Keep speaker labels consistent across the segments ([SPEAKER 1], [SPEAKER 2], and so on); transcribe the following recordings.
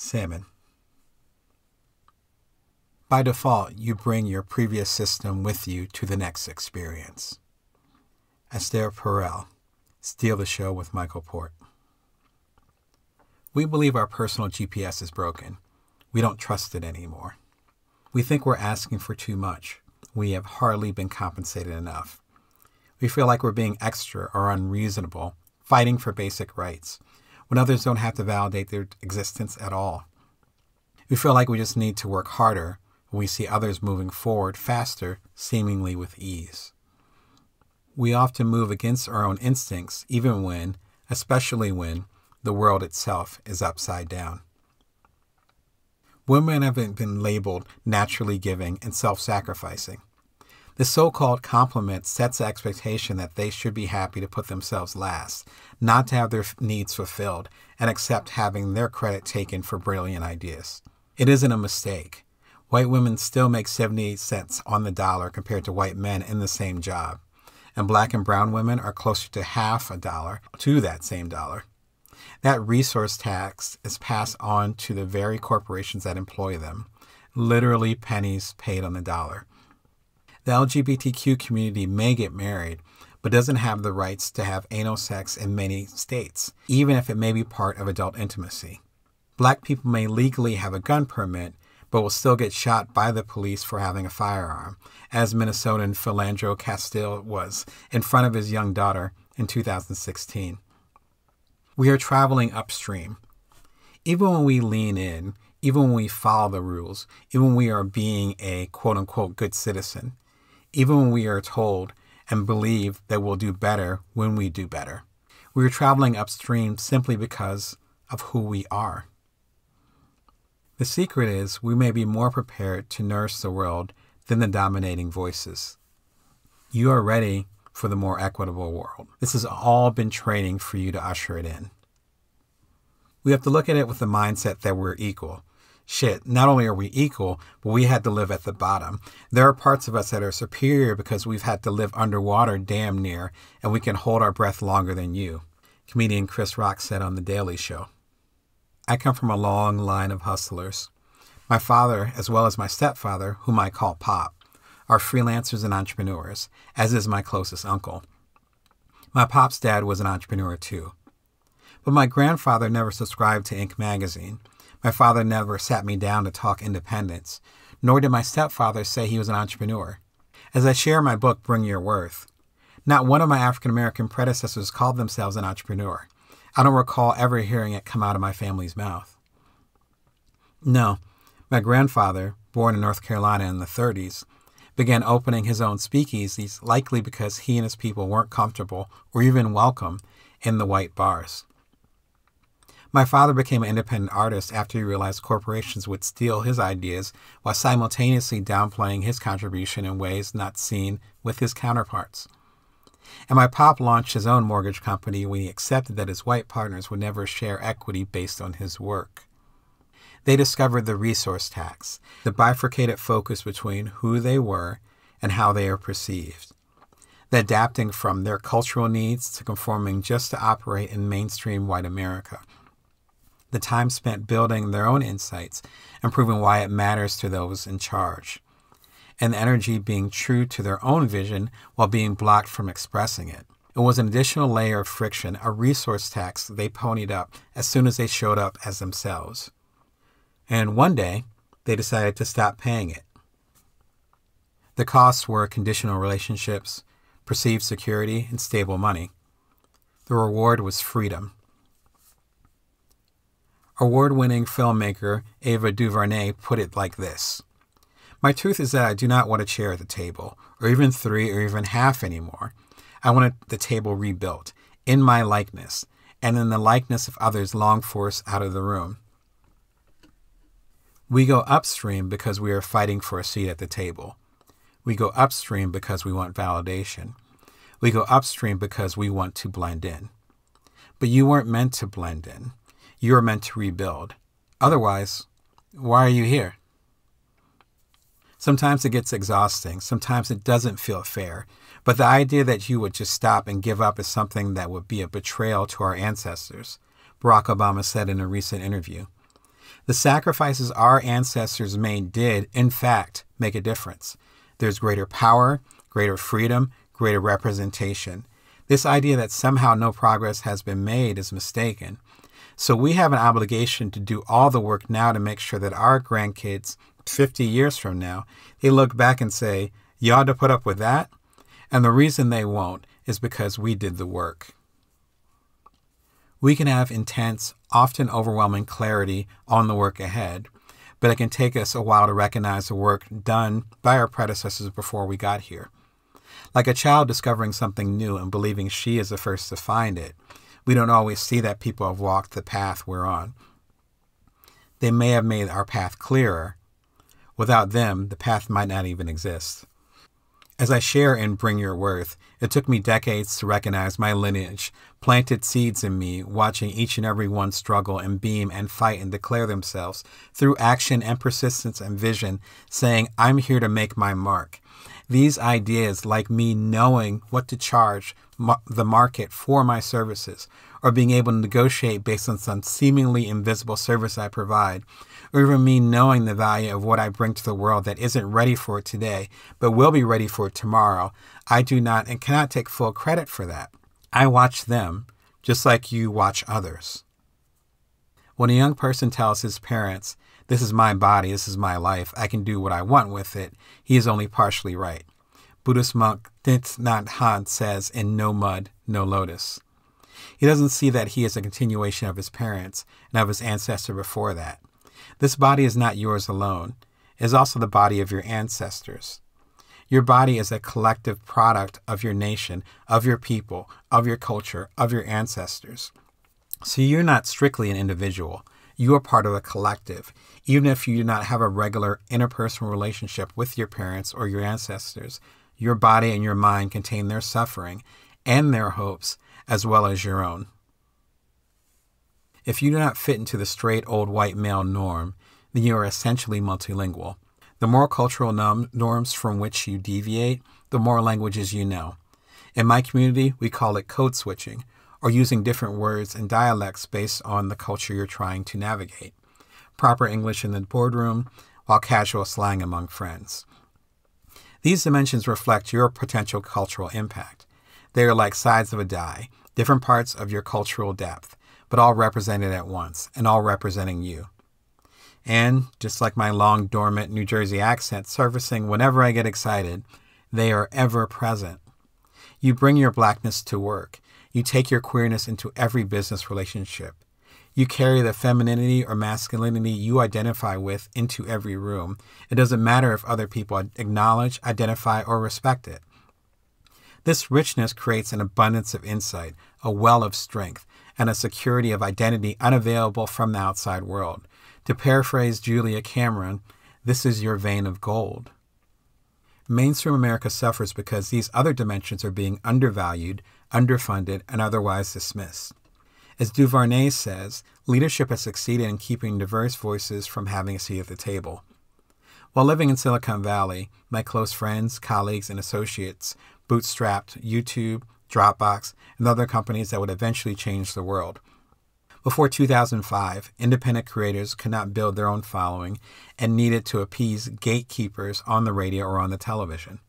[SPEAKER 1] Salmon. By default, you bring your previous system with you to the next experience. Esther Perel, Steal the Show with Michael Port. We believe our personal GPS is broken. We don't trust it anymore. We think we're asking for too much. We have hardly been compensated enough. We feel like we're being extra or unreasonable, fighting for basic rights, when others don't have to validate their existence at all. We feel like we just need to work harder when we see others moving forward faster, seemingly with ease. We often move against our own instincts, even when, especially when, the world itself is upside down. Women have been labeled naturally giving and self sacrificing. This so called compliment sets the expectation that they should be happy to put themselves last, not to have their needs fulfilled, and accept having their credit taken for brilliant ideas. It isn't a mistake. White women still make 78 cents on the dollar compared to white men in the same job, and black and brown women are closer to half a dollar to that same dollar. That resource tax is passed on to the very corporations that employ them, literally pennies paid on the dollar the LGBTQ community may get married, but doesn't have the rights to have anal sex in many states, even if it may be part of adult intimacy. Black people may legally have a gun permit, but will still get shot by the police for having a firearm, as Minnesotan Philandro Castile was in front of his young daughter in 2016. We are traveling upstream. Even when we lean in, even when we follow the rules, even when we are being a quote unquote good citizen, even when we are told and believe that we'll do better when we do better. We are traveling upstream simply because of who we are. The secret is we may be more prepared to nurse the world than the dominating voices. You are ready for the more equitable world. This has all been training for you to usher it in. We have to look at it with the mindset that we're equal, shit, not only are we equal, but we had to live at the bottom. There are parts of us that are superior because we've had to live underwater damn near, and we can hold our breath longer than you, comedian Chris Rock said on The Daily Show. I come from a long line of hustlers. My father, as well as my stepfather, whom I call Pop, are freelancers and entrepreneurs, as is my closest uncle. My pop's dad was an entrepreneur too. But my grandfather never subscribed to Inc. magazine my father never sat me down to talk independence, nor did my stepfather say he was an entrepreneur. As I share my book, Bring Your Worth, not one of my African American predecessors called themselves an entrepreneur. I don't recall ever hearing it come out of my family's mouth. No, my grandfather, born in North Carolina in the 30s, began opening his own speakeasies likely because he and his people weren't comfortable or even welcome in the white bars. My father became an independent artist after he realized corporations would steal his ideas while simultaneously downplaying his contribution in ways not seen with his counterparts. And my pop launched his own mortgage company when he accepted that his white partners would never share equity based on his work. They discovered the resource tax, the bifurcated focus between who they were and how they are perceived. The adapting from their cultural needs to conforming just to operate in mainstream white America the time spent building their own insights and proving why it matters to those in charge, and the energy being true to their own vision while being blocked from expressing it. It was an additional layer of friction, a resource tax they ponied up as soon as they showed up as themselves. And one day, they decided to stop paying it. The costs were conditional relationships, perceived security, and stable money. The reward was freedom. Award winning filmmaker Ava DuVernay put it like this My truth is that I do not want a chair at the table, or even three, or even half anymore. I want the table rebuilt, in my likeness, and in the likeness of others long forced out of the room. We go upstream because we are fighting for a seat at the table. We go upstream because we want validation. We go upstream because we want to blend in. But you weren't meant to blend in you are meant to rebuild. Otherwise, why are you here? Sometimes it gets exhausting. Sometimes it doesn't feel fair. But the idea that you would just stop and give up is something that would be a betrayal to our ancestors, Barack Obama said in a recent interview. The sacrifices our ancestors made did, in fact, make a difference. There's greater power, greater freedom, greater representation. This idea that somehow no progress has been made is mistaken. So we have an obligation to do all the work now to make sure that our grandkids, 50 years from now, they look back and say, you ought to put up with that. And the reason they won't is because we did the work. We can have intense, often overwhelming clarity on the work ahead, but it can take us a while to recognize the work done by our predecessors before we got here. Like a child discovering something new and believing she is the first to find it, we don't always see that people have walked the path we're on. They may have made our path clearer. Without them, the path might not even exist. As I share in Bring Your Worth, it took me decades to recognize my lineage, planted seeds in me, watching each and every one struggle and beam and fight and declare themselves through action and persistence and vision, saying, I'm here to make my mark. These ideas, like me knowing what to charge the market for my services, or being able to negotiate based on some seemingly invisible service I provide, or even me knowing the value of what I bring to the world that isn't ready for it today, but will be ready for it tomorrow, I do not and cannot take full credit for that. I watch them just like you watch others. When a young person tells his parents this is my body, this is my life, I can do what I want with it. He is only partially right. Buddhist monk Thich Nhat Hanh says, In no mud, no lotus. He doesn't see that he is a continuation of his parents and of his ancestor before that. This body is not yours alone, it is also the body of your ancestors. Your body is a collective product of your nation, of your people, of your culture, of your ancestors. So you're not strictly an individual you are part of a collective, even if you do not have a regular interpersonal relationship with your parents or your ancestors. Your body and your mind contain their suffering and their hopes, as well as your own. If you do not fit into the straight old white male norm, then you are essentially multilingual. The more cultural norms from which you deviate, the more languages you know. In my community, we call it code switching, or using different words and dialects based on the culture you're trying to navigate. Proper English in the boardroom, while casual slang among friends. These dimensions reflect your potential cultural impact. They are like sides of a die, different parts of your cultural depth, but all represented at once and all representing you. And just like my long dormant New Jersey accent surfacing whenever I get excited, they are ever present. You bring your blackness to work you take your queerness into every business relationship. You carry the femininity or masculinity you identify with into every room. It doesn't matter if other people acknowledge, identify, or respect it. This richness creates an abundance of insight, a well of strength, and a security of identity unavailable from the outside world. To paraphrase Julia Cameron, this is your vein of gold. Mainstream America suffers because these other dimensions are being undervalued, underfunded, and otherwise dismissed. As Duvarney says, leadership has succeeded in keeping diverse voices from having a seat at the table. While living in Silicon Valley, my close friends, colleagues, and associates bootstrapped YouTube, Dropbox, and other companies that would eventually change the world. Before 2005, independent creators could not build their own following and needed to appease gatekeepers on the radio or on the television.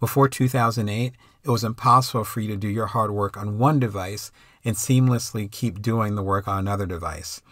[SPEAKER 1] Before 2008, it was impossible for you to do your hard work on one device and seamlessly keep doing the work on another device.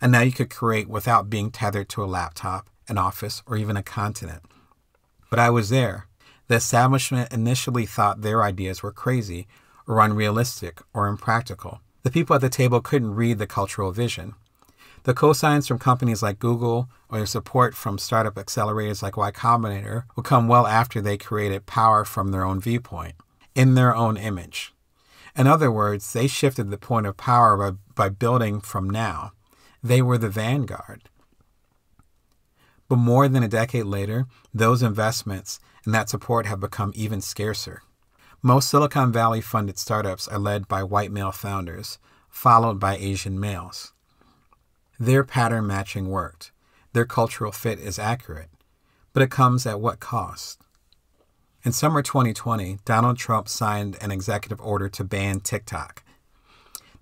[SPEAKER 1] And now you could create without being tethered to a laptop, an office, or even a continent. But I was there. The establishment initially thought their ideas were crazy, or unrealistic, or impractical. The people at the table couldn't read the cultural vision. The cosigns from companies like Google or their support from startup accelerators like Y Combinator will come well after they created power from their own viewpoint, in their own image. In other words, they shifted the point of power by, by building from now. They were the vanguard. But more than a decade later, those investments and that support have become even scarcer. Most Silicon Valley funded startups are led by white male founders, followed by Asian males. Their pattern matching worked. Their cultural fit is accurate. But it comes at what cost? In summer 2020, Donald Trump signed an executive order to ban TikTok.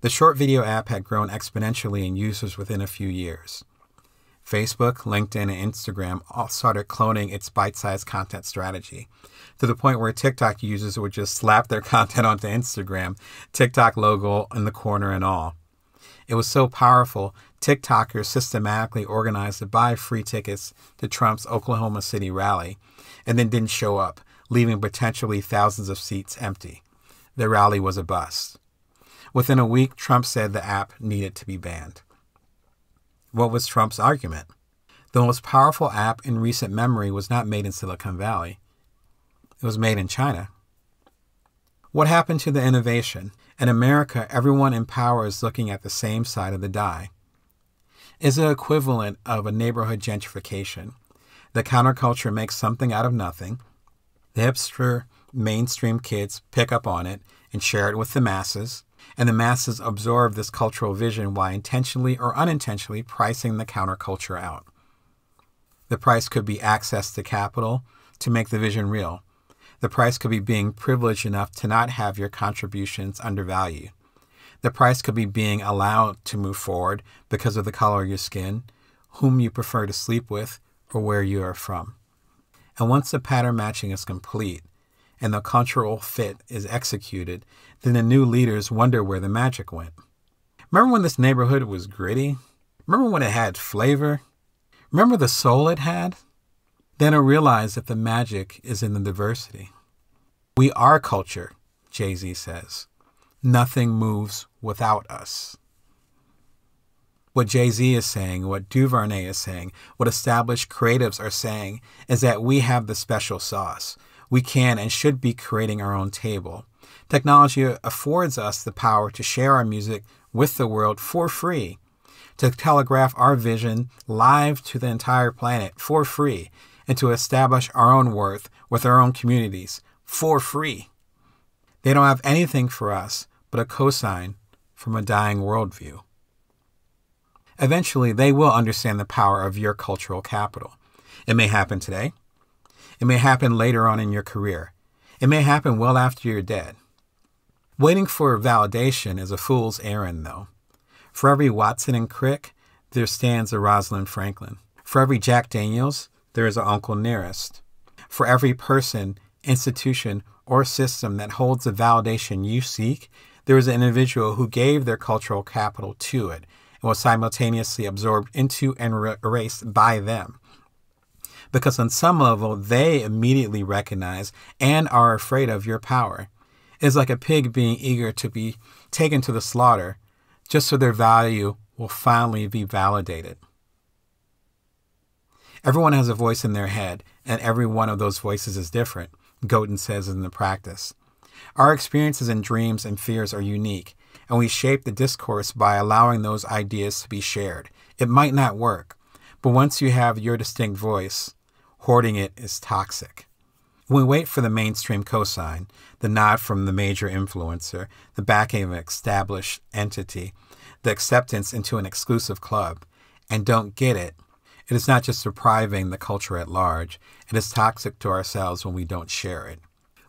[SPEAKER 1] The short video app had grown exponentially in users within a few years. Facebook, LinkedIn, and Instagram all started cloning its bite sized content strategy to the point where TikTok users would just slap their content onto Instagram, TikTok logo in the corner and all. It was so powerful, TikTokers systematically organized to buy free tickets to Trump's Oklahoma City rally and then didn't show up, leaving potentially thousands of seats empty. The rally was a bust. Within a week, Trump said the app needed to be banned. What was Trump's argument? The most powerful app in recent memory was not made in Silicon Valley, it was made in China. What happened to the innovation? In America, everyone in power is looking at the same side of the die. Is the equivalent of a neighborhood gentrification. The counterculture makes something out of nothing. The hipster mainstream kids pick up on it and share it with the masses, and the masses absorb this cultural vision while intentionally or unintentionally pricing the counterculture out. The price could be access to capital to make the vision real, the price could be being privileged enough to not have your contributions undervalued. The price could be being allowed to move forward because of the color of your skin, whom you prefer to sleep with, or where you are from. And once the pattern matching is complete and the cultural fit is executed, then the new leaders wonder where the magic went. Remember when this neighborhood was gritty? Remember when it had flavor? Remember the soul it had? Then I realized that the magic is in the diversity. We are culture, Jay Z says. Nothing moves without us. What Jay Z is saying, what DuVernay is saying, what established creatives are saying is that we have the special sauce. We can and should be creating our own table. Technology affords us the power to share our music with the world for free, to telegraph our vision live to the entire planet for free, and to establish our own worth with our own communities for free. They don't have anything for us but a cosine from a dying worldview. Eventually, they will understand the power of your cultural capital. It may happen today. It may happen later on in your career. It may happen well after you're dead. Waiting for validation is a fool's errand, though. For every Watson and Crick, there stands a Rosalind Franklin. For every Jack Daniels, there is an Uncle Nearest. For every person, institution, or system that holds the validation you seek, there is an individual who gave their cultural capital to it and was simultaneously absorbed into and erased by them. Because on some level, they immediately recognize and are afraid of your power. It's like a pig being eager to be taken to the slaughter just so their value will finally be validated. Everyone has a voice in their head, and every one of those voices is different. Godin says in the practice. Our experiences and dreams and fears are unique, and we shape the discourse by allowing those ideas to be shared. It might not work, but once you have your distinct voice, hoarding it is toxic. we wait for the mainstream cosine, the nod from the major influencer, the backing of an established entity, the acceptance into an exclusive club, and don't get it, it is not just depriving the culture at large, it is toxic to ourselves when we don't share it.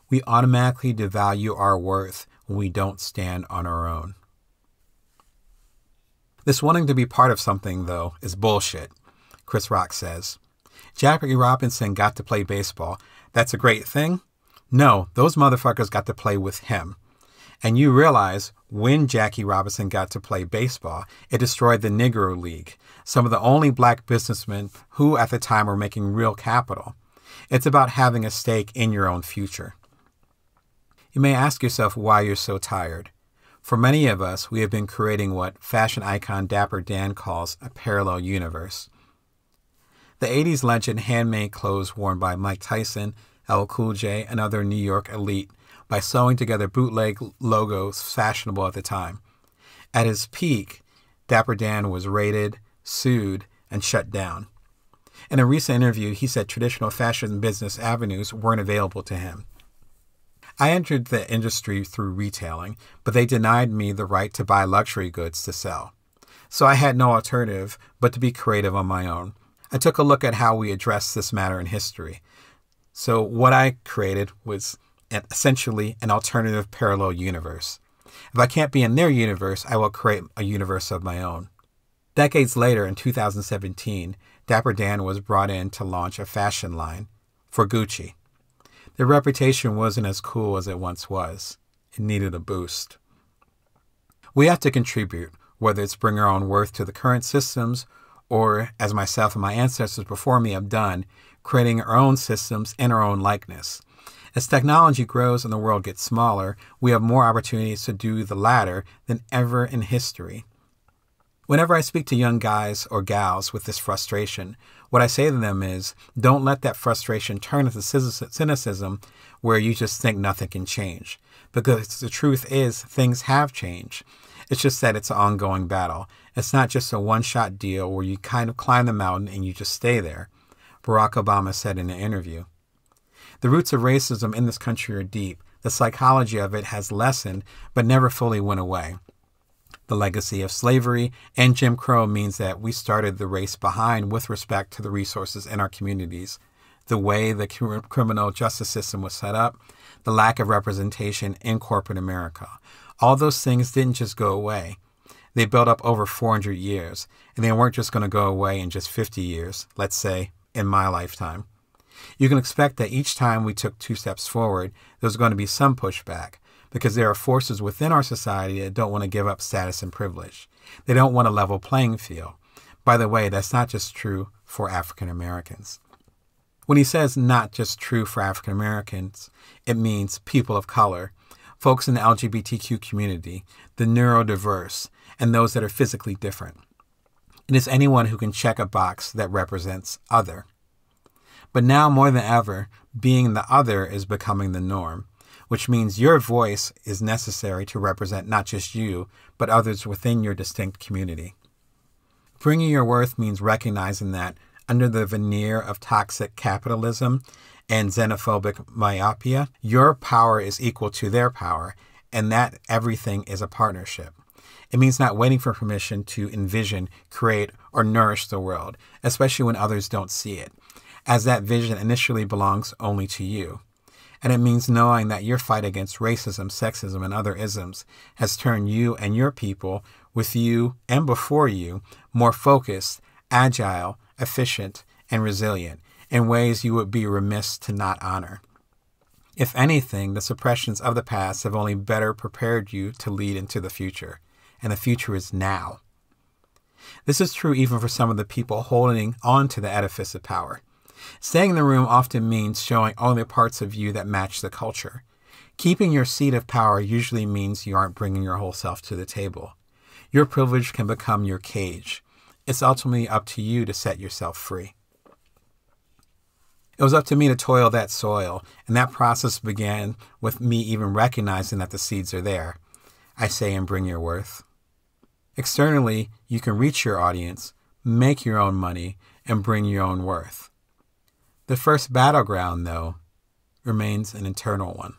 [SPEAKER 1] We automatically devalue our worth when we don't stand on our own. This wanting to be part of something, though, is bullshit, Chris Rock says. Jackie Robinson got to play baseball. That's a great thing. No, those motherfuckers got to play with him and you realize when Jackie Robinson got to play baseball, it destroyed the Negro League, some of the only black businessmen who at the time were making real capital. It's about having a stake in your own future. You may ask yourself why you're so tired. For many of us, we have been creating what fashion icon Dapper Dan calls a parallel universe. The 80s legend handmade clothes worn by Mike Tyson, El Cool J, and other New York elite by sewing together bootleg logos fashionable at the time. At his peak, Dapper Dan was raided, sued, and shut down. In a recent interview, he said traditional fashion business avenues weren't available to him. I entered the industry through retailing, but they denied me the right to buy luxury goods to sell. So I had no alternative but to be creative on my own. I took a look at how we address this matter in history. So what I created was essentially an alternative parallel universe. If I can't be in their universe, I will create a universe of my own. Decades later, in 2017, Dapper Dan was brought in to launch a fashion line for Gucci. Their reputation wasn't as cool as it once was. It needed a boost. We have to contribute, whether it's bring our own worth to the current systems or, as myself and my ancestors before me have done, creating our own systems in our own likeness. As technology grows and the world gets smaller, we have more opportunities to do the latter than ever in history. Whenever I speak to young guys or gals with this frustration, what I say to them is don't let that frustration turn into cynicism where you just think nothing can change. Because the truth is, things have changed. It's just that it's an ongoing battle. It's not just a one shot deal where you kind of climb the mountain and you just stay there, Barack Obama said in an interview. The roots of racism in this country are deep. The psychology of it has lessened, but never fully went away. The legacy of slavery and Jim Crow means that we started the race behind with respect to the resources in our communities, the way the criminal justice system was set up, the lack of representation in corporate America. All those things didn't just go away. They built up over 400 years, and they weren't just going to go away in just 50 years, let's say in my lifetime. You can expect that each time we took two steps forward, there's going to be some pushback because there are forces within our society that don't want to give up status and privilege. They don't want a level playing field. By the way, that's not just true for African Americans. When he says not just true for African Americans, it means people of color, folks in the LGBTQ community, the neurodiverse, and those that are physically different. It is anyone who can check a box that represents other. But now more than ever, being the other is becoming the norm, which means your voice is necessary to represent not just you, but others within your distinct community. Bringing your worth means recognizing that, under the veneer of toxic capitalism and xenophobic myopia, your power is equal to their power, and that everything is a partnership. It means not waiting for permission to envision, create, or nourish the world, especially when others don't see it as that vision initially belongs only to you. And it means knowing that your fight against racism, sexism, and other isms has turned you and your people, with you and before you, more focused, agile, efficient, and resilient in ways you would be remiss to not honor. If anything, the suppressions of the past have only better prepared you to lead into the future, and the future is now. This is true even for some of the people holding on to the edifice of power. Staying in the room often means showing only parts of you that match the culture. Keeping your seat of power usually means you aren't bringing your whole self to the table. Your privilege can become your cage. It's ultimately up to you to set yourself free. It was up to me to toil that soil, and that process began with me even recognizing that the seeds are there. I say and bring your worth. Externally, you can reach your audience, make your own money, and bring your own worth. The first battleground, though, remains an internal one.